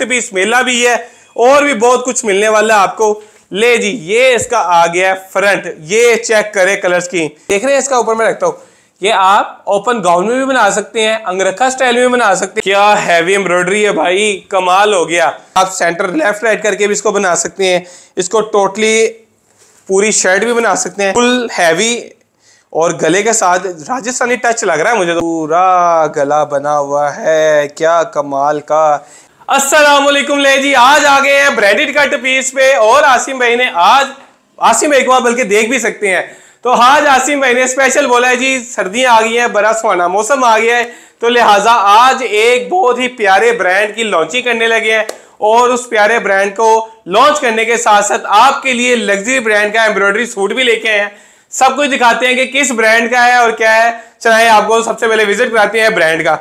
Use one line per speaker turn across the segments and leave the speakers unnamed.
Effect भी मेला भी है और भी बहुत कुछ मिलने वाला है आपको ले जी ये इसका आ गया फ्रंट ये चेक करें कलर की देख रहे हैं इसका ऊपर में रखता हूँ ये आप ओपन गाउन में भी बना सकते हैं अंगरखा स्टाइल में बना सकते हैं क्या हैवी एम्ब्रॉयडरी है भाई कमाल हो गया आप सेंटर लेफ्ट राइट करके भी इसको बना सकते हैं इसको टोटली पूरी शर्ट भी बना सकते हैं फुल हैवी और गले के साथ राजस्थानी टच लग रहा है मुझे तो पूरा गला बना हुआ है क्या कमाल का असलम ले जी आज आ गए हैं ब्रेडिड कट पीस पे और आसिम भाई ने आज आसिम एक बार बल्कि देख भी सकते हैं तो आज आसिम भाई ने स्पेशल बोला है जी सर्दियां आ गई हैं बड़ा सुहाना मौसम आ गया है तो लिहाजा आज एक बहुत ही प्यारे ब्रांड की लॉन्चिंग करने लगे हैं और उस प्यारे ब्रांड को लॉन्च करने के साथ साथ आपके लिए लग्जरी ब्रांड का एम्ब्रॉयडरी सूट भी लेके आए हैं सब कुछ दिखाते हैं कि किस ब्रांड का है और क्या है चलाए आपको सबसे पहले विजिट कराते हैं ब्रांड का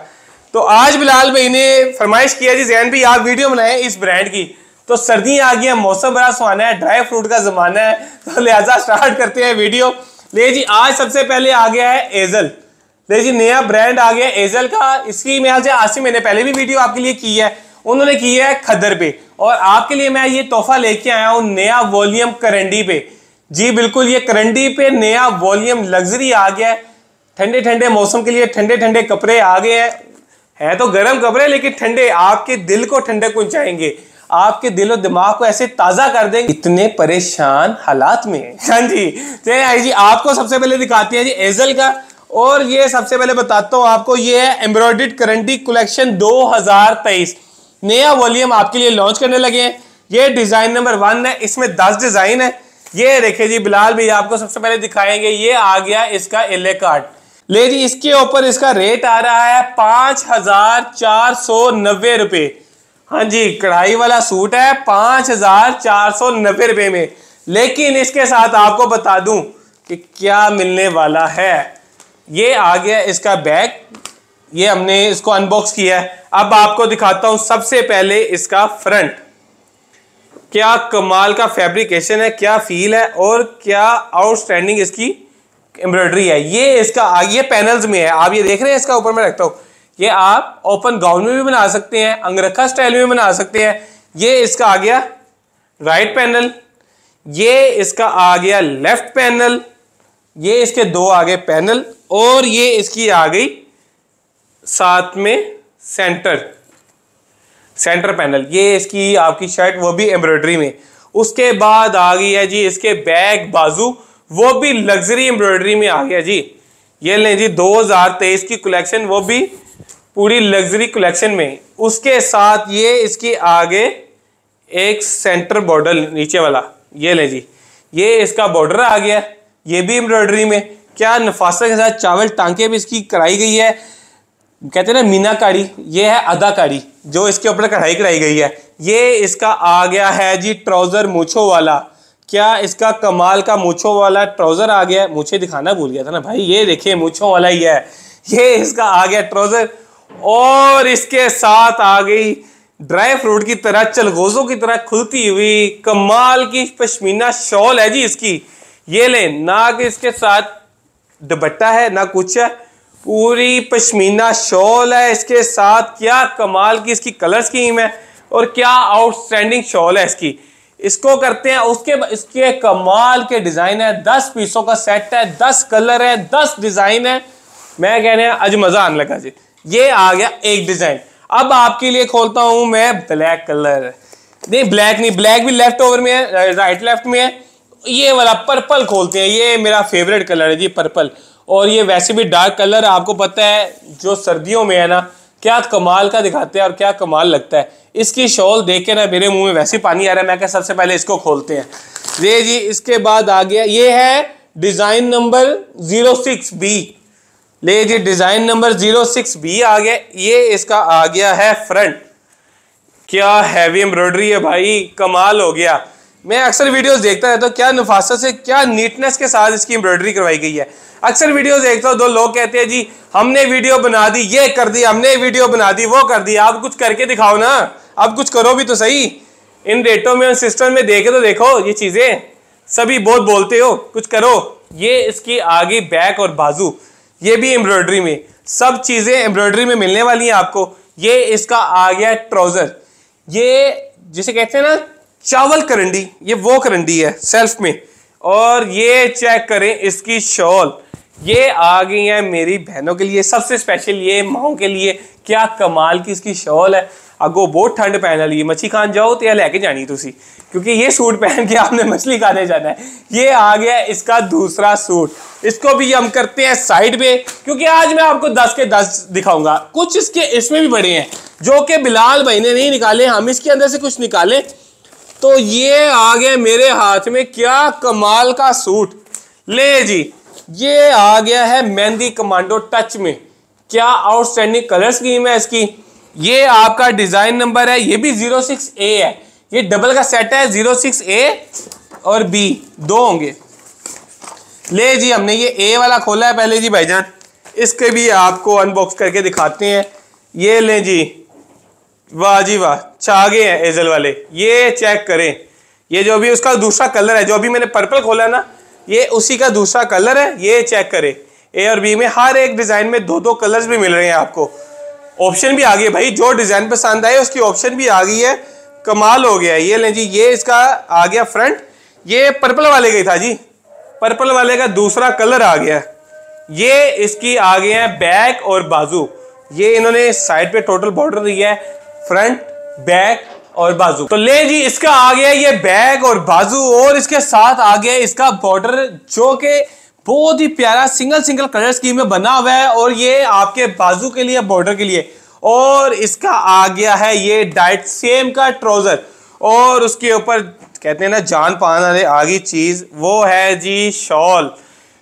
तो आज बिलाल भाई ने फरमाइश किया जी जैन भी आप वीडियो बनाए इस ब्रांड की तो सर्दियाँ आ गई हैं मौसम बड़ा सुहाना है ड्राई फ्रूट का ज़माना है तो लिहाजा स्टार्ट करते हैं वीडियो ले जी आज सबसे पहले आ गया है एजल ले जी नया ब्रांड आ गया एजल का इसकी मेरे से आसिम मैंने पहले भी वीडियो आपके लिए की है उन्होंने की है खदर पे और आपके लिए मैं ये तोहफा लेके आया हूँ नया वॉल्यूम करंडी पे जी बिल्कुल ये करंडी पे नया वॉल्यूम लग्जरी आ गया है ठंडे ठंडे मौसम के लिए ठंडे ठंडे कपड़े आ गए हैं है तो गर्म कपड़े लेकिन ठंडे आपके दिल को ठंडक पहुंचाएंगे आपके दिल और दिमाग को ऐसे ताजा कर देंगे इतने परेशान हालात में हाँ जी चले तो आई जी आपको सबसे पहले दिखाती है जी एजल का और ये सबसे पहले बताता हूँ आपको ये है एम्ब्रॉयड करंटी कलेक्शन 2023 नया वॉल्यूम आपके लिए लॉन्च करने लगे हैं ये डिजाइन नंबर वन है इसमें दस डिजाइन है ये देखे जी बिलाल भैया आपको सबसे पहले दिखाएंगे ये आ गया इसका एले कार्ड ले जी इसके ऊपर इसका रेट आ रहा है पांच हजार चार सौ नब्बे रुपये हाँ जी कढ़ाई वाला सूट है पांच हजार चार सौ नब्बे रुपए में लेकिन इसके साथ आपको बता दूं कि क्या मिलने वाला है ये आ गया इसका बैग ये हमने इसको अनबॉक्स किया है अब आपको दिखाता हूं सबसे पहले इसका फ्रंट क्या कमाल का फैब्रिकेशन है क्या फील है और क्या आउटस्टैंडिंग इसकी एम्ब्रॉयडरी है ये इसका ये पैनल्स में है आप ये देख रहे हैं इसका ऊपर मैं रखता हूँ ये आप ओपन गाउन में भी बना सकते हैं अंगरखा स्टाइल में बना सकते हैं ये इसका आ गया राइट पैनल ये इसका आ गया लेफ्ट पैनल ये इसके दो आ गए पैनल और ये इसकी आ गई साथ में सेंटर सेंटर पैनल ये इसकी आपकी शर्ट वो भी एम्ब्रॉयडरी में उसके बाद आ गई है जी इसके बैक बाजू वो भी लग्जरी एम्ब्रॉयडरी में आ गया जी ये लें जी 2023 की कलेक्शन वो भी पूरी लग्जरी कलेक्शन में उसके साथ ये इसकी आगे एक सेंटर बॉर्डर नीचे वाला ये लें जी ये इसका बॉर्डर आ गया ये भी एम्ब्रॉयडरी में क्या नफास्त के साथ चावल टांके भी इसकी कराई गई है कहते हैं ना मीनाकारी ये है अदाकारी जो इसके ऊपर कढ़ाई कराई गई है ये इसका आ गया है जी ट्राउज़र मूछो वाला क्या इसका कमाल का मूछों वाला ट्राउजर आ गया मूछे दिखाना भूल गया था ना भाई ये देखिए मूछों वाला ही है ये इसका आ गया ट्राउजर और इसके साथ आ गई ड्राई फ्रूट की तरह चलगोजों की तरह खुलती हुई कमाल की पश्मीना शॉल है जी इसकी ये ले ना कि इसके साथ दुपट्टा है ना कुछ है पूरी पश्मीना शॉल है इसके साथ क्या कमाल की इसकी कलर स्कीम है और क्या आउटस्टैंडिंग शॉल है इसकी इसको करते हैं उसके इसके कमाल के डिज़ाइन है दस पीसों का सेट है दस कलर है दस डिज़ाइन है मैं कह रहे हैं आज मज़ा आने लगा जी ये आ गया एक डिज़ाइन अब आपके लिए खोलता हूं मैं ब्लैक कलर नहीं ब्लैक नहीं ब्लैक भी लेफ्ट ओवर में है राइट लेफ्ट में है ये वाला पर्पल खोलते हैं ये मेरा फेवरेट कलर है जी पर्पल और ये वैसे भी डार्क कलर आपको पता है जो सर्दियों में है ना क्या कमाल का दिखाते हैं और क्या कमाल लगता है इसकी शॉल देख के ना मेरे मुंह में वैसे पानी आ रहा है मैं क्या सबसे पहले इसको खोलते हैं ये जी इसके बाद आ गया ये है design number zero six B ले जी design number zero six B आ गया ये इसका आ गया है फ्रंट क्या हैवी एम्ब्रॉयडरी है भाई कमाल हो गया मैं अक्सर वीडियोस देखता रहता तो हूँ क्या नफासत से क्या नीटनेस के साथ इसकी एम्ब्रॉयडरी करवाई गई है अक्सर वीडियोस देखता हूँ दो लोग कहते हैं जी हमने वीडियो बना दी ये कर दी हमने वीडियो बना दी वो कर दी आप कुछ करके दिखाओ ना आप कुछ करो भी तो सही इन रेटों में सिस्टम में देखे तो देखो ये चीज़ें सभी बहुत बोलते हो कुछ करो ये इसकी आगे बैक और बाजू ये भी एम्ब्रॉयडरी में सब चीज़ें एम्ब्रॉयडरी में मिलने वाली हैं आपको ये इसका आ गया ट्राउज़र ये जिसे कहते हैं ना चावल करंडी ये वो करंडी है सेल्फ में और ये चेक करें इसकी शॉल ये आ गई है मेरी बहनों के लिए सबसे स्पेशल ये माओ के लिए क्या कमाल की इसकी शॉल है अगो बहुत ठंड पहन ली मच्छी खान जाओ तो यह लैके जानी तुम क्योंकि ये सूट पहन के आपने मछली खाने जाना है ये आ गया इसका दूसरा सूट इसको भी हम करते हैं साइड पे क्योंकि आज मैं आपको 10 के 10 दिखाऊंगा कुछ इसके इसमें भी बड़े हैं जो कि बिलाल भाई ने नहीं निकाले हम इसके अंदर से कुछ निकाले तो ये आ गया मेरे हाथ में क्या कमाल का सूट ले जी ये आ गया है मेहंदी कमांडो टच में क्या आउटस्टैंडिंग कलर स्कीम है इसकी ये आपका डिजाइन नंबर है ये भी जीरो सिक्स ए है ये डबल का सेट है जीरो सिक्स ए और बी दो होंगे ले जी हमने ये ए वाला खोला है पहले जी भाईजान इसके भी आपको अनबॉक्स करके दिखाते हैं ये लें जी वाह जी वाह चागे हैं एजल वाले ये चेक करें ये जो अभी उसका दूसरा कलर है जो अभी मैंने पर्पल खोला ना ये उसी का दूसरा कलर है ये चेक करें ए और बी में हर एक डिज़ाइन में दो दो कलर्स भी मिल रहे हैं आपको ऑप्शन भी आ गए भाई जो डिज़ाइन पसंद आए उसकी ऑप्शन भी आ गई है कमाल हो गया ये लें जी ये इसका आ गया फ्रंट ये पर्पल वाले का ही था जी पर्पल वाले का दूसरा कलर आ गया ये इसकी आ गया है बैक और बाजू ये इन्होंने साइड पे टोटल बॉर्डर दिया है फ्रंट बैक और बाजू तो ले जी इसका आ गया ये बैग और बाजू और इसके साथ आ गया इसका बॉर्डर जो कि बहुत ही प्यारा सिंगल सिंगल कलर स्कीम में बना हुआ है और ये आपके बाजू के लिए बॉर्डर के लिए और इसका आ गया है ये डाइट सेम का ट्राउजर और उसके ऊपर कहते हैं ना जान पान आ गई चीज वो है जी शॉल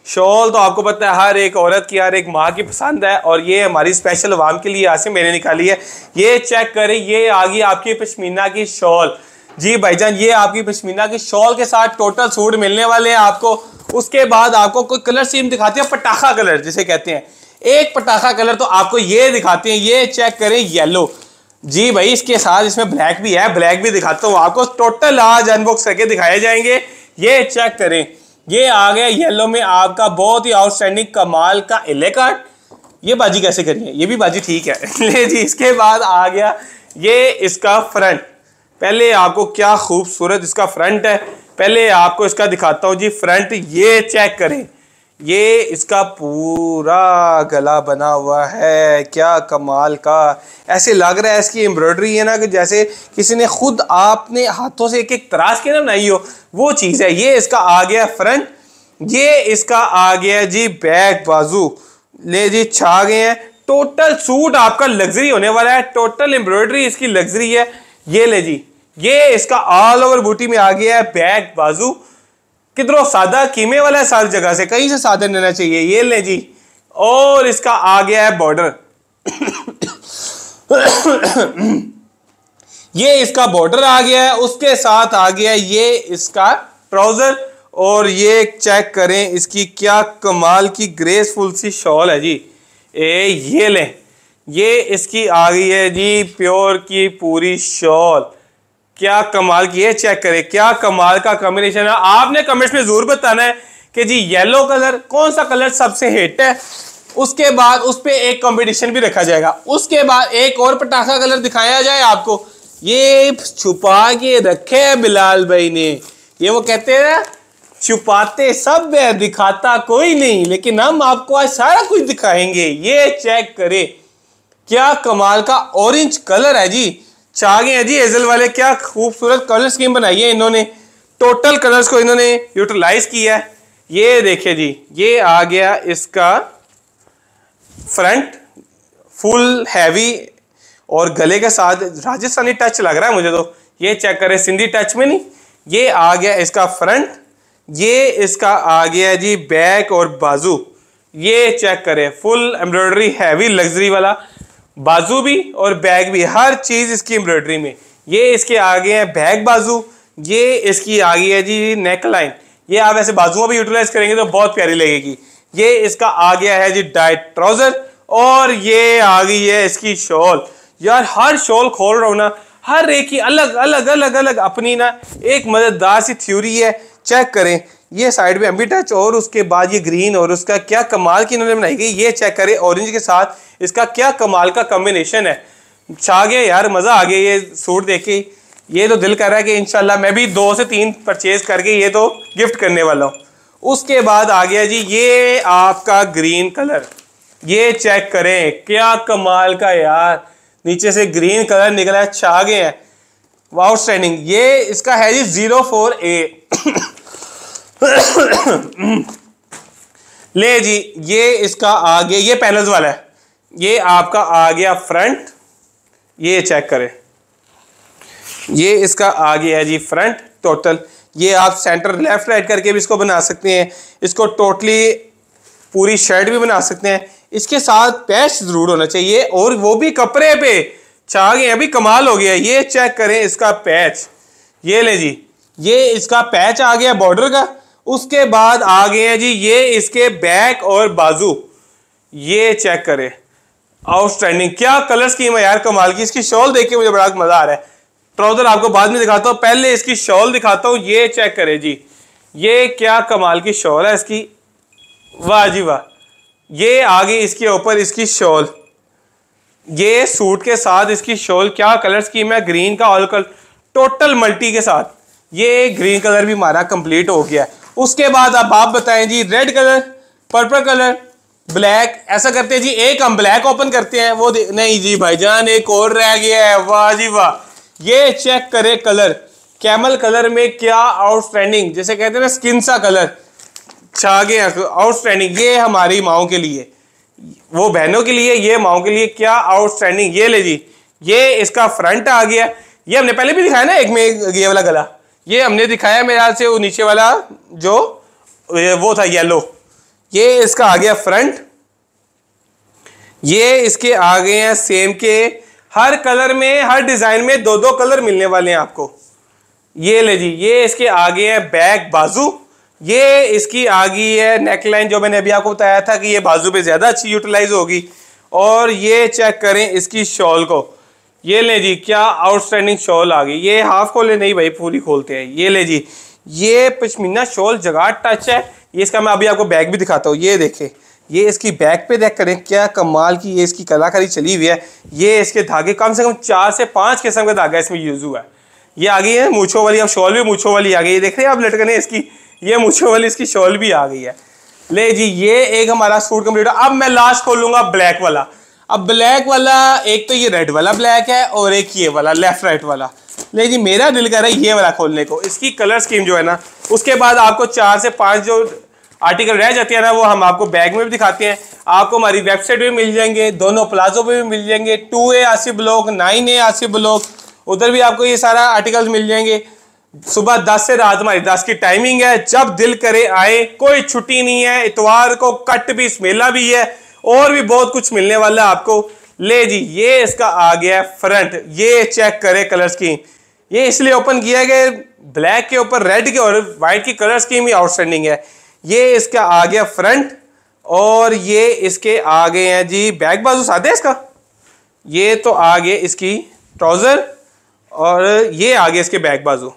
शॉल तो आपको पता है हर एक औरत की हर एक माँ की पसंद है और ये हमारी स्पेशल आवाम के लिए यहाँ से मैंने निकाली है ये चेक करें ये आ गई आपकी पश्मीना की शॉल जी भाईजान ये आपकी पश्मीना की शॉल के साथ टोटल सूट मिलने वाले हैं आपको उसके बाद आपको कोई कलर सीम दिखाते हैं पटाखा कलर जिसे कहते हैं एक पटाखा कलर तो आपको ये दिखाते हैं ये चेक करें येलो जी भाई इसके साथ इसमें ब्लैक भी है ब्लैक भी दिखाता हूँ आपको टोटल आज अनबॉक्स करके दिखाए जाएंगे ये चेक करें ये आ गया येलो में आपका बहुत ही आउटस्टैंडिंग कमाल का एले कार्ड ये बाजी कैसे करिए ये भी बाजी ठीक है ले जी इसके बाद आ गया ये इसका फ्रंट पहले आपको क्या खूबसूरत इसका फ्रंट है पहले आपको इसका दिखाता हूँ जी फ्रंट ये चेक करें ये इसका पूरा गला बना हुआ है क्या कमाल का ऐसे लग रहा है इसकी एम्ब्रॉयडरी है ना कि जैसे किसी ने खुद आपने हाथों से एक एक तराश के ना बनाई हो वो चीज़ है ये इसका आ गया फ्रंट ये इसका आ गया जी बैक बाजू ले जी छा गए हैं टोटल सूट आपका लग्जरी होने वाला है टोटल एम्ब्रॉयडरी इसकी लग्जरी है ये ले जी ये इसका ऑल ओवर बूटी में आ गया है बैक बाजू कितना सादा कीमे वाला है सारी जगह से कहीं से साधन लेना चाहिए ये ले जी और इसका आ गया है बॉर्डर ये इसका बॉर्डर आ गया है उसके साथ आ गया है ये इसका ट्राउजर और ये चेक करें इसकी क्या कमाल की ग्रेसफुल सी शॉल है जी ए ये लें ये इसकी आ गई है जी प्योर की पूरी शॉल क्या कमाल की है चेक करें क्या कमाल का कॉम्बिनेशन है आपने कमेंट्स में जरूर बताना है कि जी येलो कलर कौन सा कलर सबसे हिट है उसके बाद उस पर एक कॉम्बिनेशन भी रखा जाएगा उसके बाद एक और पटाखा कलर दिखाया जाए आपको ये छुपा के रखे है बिलाल भाई ने ये वो कहते हैं छुपाते सब है दिखाता कोई नहीं लेकिन हम आपको आज सारा कुछ दिखाएंगे ये चेक करें क्या कमाल का ऑरेंज कलर है जी चागे हैं जी एजल वाले क्या खूबसूरत कलर स्कीम बनाई है इन्होंने टोटल कलर्स को इन्होंने यूटिलाइज किया है ये देखिए जी ये आ गया इसका फ्रंट फुल हैवी और गले के साथ राजस्थानी टच लग रहा है मुझे तो ये चेक करें सिंधी टच में नहीं ये आ गया इसका फ्रंट ये इसका आ गया जी बैक और बाजू ये चेक करें फुल एम्ब्रॉयडरी हैवी लग्जरी वाला बाजू भी और बैग भी हर चीज़ इसकी एम्ब्रॉयडरी में ये इसके आगे है बैग बाजू ये इसकी आगे है जी नेक लाइन ये आप ऐसे बाजुओं भी यूटिलाइज करेंगे तो बहुत प्यारी लगेगी ये इसका आ गया है जी डाइट ट्राउजर और ये आ गई है इसकी शॉल यार हर शॉल खोल रहा हूं ना हर एक की अलग अलग अलग अलग अपनी ना एक मददगार सी थ्योरी है चेक करें ये साइड में अम्बी टच और उसके बाद ये ग्रीन और उसका क्या कमाल की इन्होंने बनाई गई ये चेक करें ऑरेंज के साथ इसका क्या कमाल का कॉम्बिनेशन है छा गया यार मज़ा आ गया ये सूट देखे ये तो दिल कर रहा है कि इनशाला मैं भी दो से तीन परचेज करके ये तो गिफ्ट करने वाला हूँ उसके बाद आ गया जी ये आपका ग्रीन कलर ये चेक करें क्या कमाल का यार नीचे से ग्रीन कलर निकला है छा गया है आउटस्टैंडिंग ये इसका है जी जीरो फोर ए ले जी ये इसका आ गया ये पैनल्स वाला है ये आपका आ गया फ्रंट ये चेक करें ये इसका आ गया है जी फ्रंट टोटल ये आप सेंटर लेफ्ट राइट करके भी इसको बना सकते हैं इसको टोटली पूरी शर्ट भी बना सकते हैं इसके साथ पैच ज़रूर होना चाहिए और वो भी कपड़े पे छा गए अभी कमाल हो गया ये चेक करें इसका पैच ये ले जी ये इसका पैच आ गया बॉर्डर का उसके बाद आ गए हैं जी ये इसके बैक और बाजू ये चेक करें आउटस्टैंडिंग क्या कलर स्कीम है यार कमाल की इसकी शॉल देख के मुझे बड़ा मजा आ रहा है ट्राउजर आपको बाद में दिखाता हूँ पहले इसकी शॉल दिखाता हूँ ये चेक करें जी ये क्या कमाल की शॉल है इसकी वाह जी वाह ये आ गई इसके ऊपर इसकी शॉल ये सूट के साथ इसकी शॉल क्या कलर स्कीम है ग्रीन का ऑल कलर टोटल मल्टी के साथ ये ग्रीन कलर भी हमारा कंप्लीट हो गया है उसके बाद अब आप बताएं जी red colour purple colour black ऐसा करते हैं जी एक हम ब्लैक ओपन करते हैं वो नहीं जी भाई जान एक और रह गया है वाह जी वाह ये चेक करें कलर कैमल कलर में क्या आउटस्टैंडिंग जैसे कहते हैं ना स्किन सा कलर छा गए आउटस्टैंडिंग ये हमारी माओ के लिए वो बहनों के लिए ये माओ के लिए क्या आउटस्टैंडिंग ये ले जी ये इसका फ्रंट आ गया ये हमने पहले भी दिखाया ना एक में ये वाला गला ये हमने दिखाया मेरे ख्याल से वो नीचे वाला जो वो था येलो ये इसका आ गया फ्रंट ये इसके आ गए हैं सेम के हर कलर में हर डिज़ाइन में दो दो कलर मिलने वाले हैं आपको ये ले जी ये इसके आ गए हैं बैक बाजू ये इसकी आ गई है नेक लाइन जो मैंने अभी आपको बताया था कि ये बाजू पे ज़्यादा अच्छी यूटिलाइज होगी और ये चेक करें इसकी शॉल को ये ले जी क्या आउटस्टैंडिंग शॉल आ गई ये हाफ खोले नहीं भाई पूरी खोलते हैं ये ले जी ये पश्मीना शॉल जगह टच है ये इसका मैं अभी आपको बैग भी दिखाता हूँ ये देखे ये इसकी बैग पे देख करें क्या कमाल की ये इसकी कलाकारी चली हुई है ये इसके धागे कम से कम चार से पांच किस्म का धागा इसमें यूज़ हुआ है ये आ गई है मूछो वाली अब शॉल भी मूछो वाली आ गई है देख रहे हैं आप लटकने इसकी ये मूछो वाली इसकी शॉल भी आ गई है ले जी ये एक हमारा सूट कम्प्लीट अब मैं लास्ट खोलूंगा ब्लैक वाला अब ब्लैक वाला एक तो ये रेड वाला ब्लैक है और एक ये वाला लेफ्ट राइट वाला नहीं जी मेरा दिल कर रहा है ये वाला खोलने को इसकी कलर स्कीम जो है ना उसके बाद आपको चार से पाँच जो आर्टिकल रह जाती है ना वो हम आपको बैग में भी दिखाते हैं आपको हमारी वेबसाइट भी मिल जाएंगे दोनों प्लाजो पे भी मिल जाएंगे two A Asif block nine A Asif block उधर भी आपको ये सारा आर्टिकल मिल जाएंगे सुबह दस से रात हमारी दस की टाइमिंग है जब दिल करे आए कोई छुट्टी नहीं है इतवार को कट भी मेला भी है और भी बहुत कुछ मिलने वाला है आपको ले जी ये इसका आ गया फ्रंट ये चेक करें कलर स्कीम ये इसलिए ओपन किया गया ब्लैक के ऊपर रेड के और व्हाइट की कलर स्कीम ही आउटस्टैंडिंग है ये इसका आ गया फ्रंट और ये इसके आ गए हैं जी बैक बाजू साथ है इसका ये तो आ गए इसकी ट्राउज़र और ये आ गए इसके बैक बाजू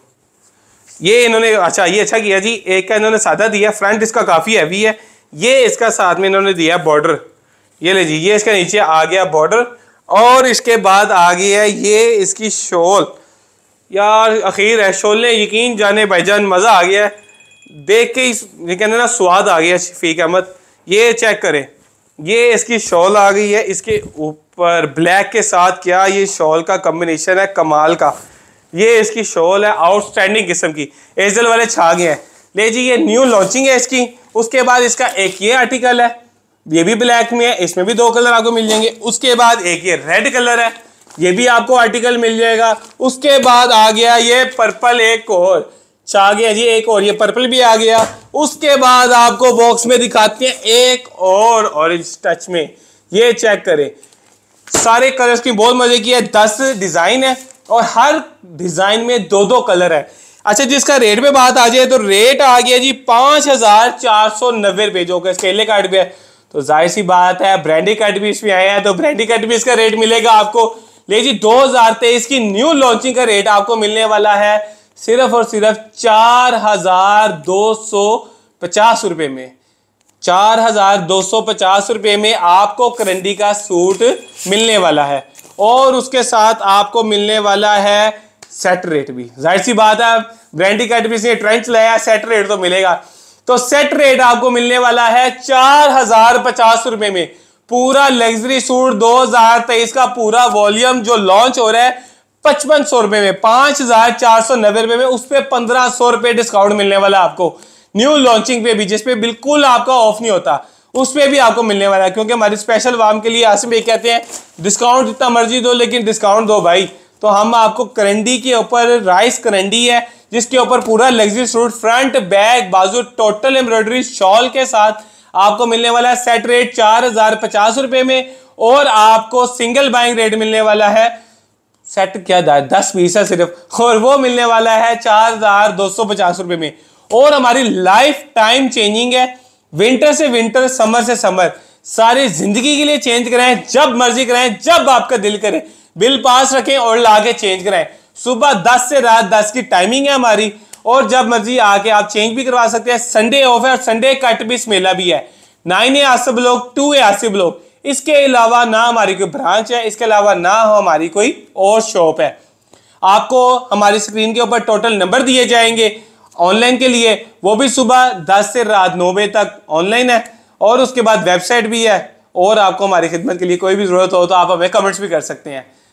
ये इन्होंने अच्छा ये अच्छा किया जी एक का इन्होंने सादा दिया फ्रंट इसका काफ़ी हैवी है ये इसका साथ में इन्होंने दिया बॉर्डर ये ले जी ये इसका नीचे आ गया बॉर्डर और इसके बाद आ गई है ये इसकी शोल यार अखीर है शोल ने यकीन जाने जान मज़ा आ गया है देख के ये कहने ना स्वाद आ गया शफीक अहमद ये चेक करें ये इसकी शॉल आ गई है इसके ऊपर ब्लैक के साथ क्या ये शॉल का कम्बिनेशन है कमाल का ये इसकी शॉल है आउटस्टैंडिंग किस्म की एजल वाले छा गए हैं ले जी ये न्यू लॉन्चिंग है इसकी उसके बाद इसका एक ये आर्टिकल है ये भी ब्लैक में है इसमें भी दो कलर आपको मिल जाएंगे उसके बाद एक ये रेड कलर है ये भी आपको आर्टिकल मिल जाएगा उसके बाद आ गया ये पर्पल एक और आ गया जी एक और ये पर्पल भी आ गया उसके बाद आपको बॉक्स में दिखाते हैं एक और ऑरेंज टच में ये चेक करें सारे कलर्स की बहुत मजे की है दस डिजाइन है और हर डिजाइन में दो दो कलर है अच्छा जिसका रेट पे बात आ जाए तो रेट आ गया जी पांच हजार चार सौ नब्बे रुपए जो कि स्केले कार्ड पे है तो जाहिर सी बात है ब्रांडी कार्ड भी इसमें आया है तो ब्रांडी कार्ड भी इसका रेट मिलेगा आपको ले जी दो हजार तेईस की न्यू लॉन्चिंग का रेट आपको मिलने वाला है सिर्फ और सिर्फ चार हजार दो सौ पचास रुपये में चार हजार दो सौ पचास रुपये में आपको करंडी का सूट मिलने वाला है और उसके साथ आपको मिलने वाला है सेट रेट भी जाहिर सी बात है ब्रांडी कैटबिस ने ट्रेंच लाया सेट रेट तो मिलेगा तो सेट रेट आपको मिलने वाला है चार हजार पचास रुपए में पूरा लग्जरी सूट 2023 का पूरा वॉल्यूम जो लॉन्च हो रहा है पचपन सौ रुपए में पांच हजार चार सौ नब्बे रुपए में उस पर पंद्रह सौ रुपए डिस्काउंट मिलने वाला आपको न्यू लॉन्चिंग पे भी जिसपे बिल्कुल आपका ऑफ नहीं होता उस पर भी आपको मिलने वाला है क्योंकि हमारे स्पेशल वाम के लिए आसिम भाई कहते हैं डिस्काउंट जितना मर्जी दो लेकिन डिस्काउंट दो भाई तो हम आपको करंडी के ऊपर राइस करंडी है जिसके ऊपर पूरा लग्जरी सूट फ्रंट बैक बाजू टोटल एम्ब्रॉयडरी शॉल के साथ आपको मिलने वाला है सेट रेट चार हजार पचास रुपए में और आपको सिंगल बाइंग रेट मिलने वाला है सेट क्या दा? दस पीस है सिर्फ और वो मिलने वाला है चार हजार दो सौ पचास रुपए में और हमारी लाइफ टाइम चेंजिंग है विंटर से विंटर समर से समर सारी जिंदगी के लिए चेंज कराएं जब मर्जी कराएं जब आपका दिल करें बिल पास रखें और लाके चेंज कराएं सुबह 10 से रात 10 की टाइमिंग है हमारी और जब मर्जी आके आप चेंज भी करवा सकते हैं संडे ऑफ है और संडे कट भी मेला भी है nine A Asif block two A Asif block इसके अलावा ना हमारी कोई ब्रांच है इसके अलावा ना हमारी कोई और शॉप है आपको हमारी स्क्रीन के ऊपर टोटल नंबर दिए जाएंगे ऑनलाइन के लिए वो भी सुबह दस से रात नौ बजे तक ऑनलाइन है और उसके बाद वेबसाइट भी है और आपको हमारी खिदमत के लिए कोई भी ज़रूरत हो तो आप हमें कमेंट्स भी कर सकते हैं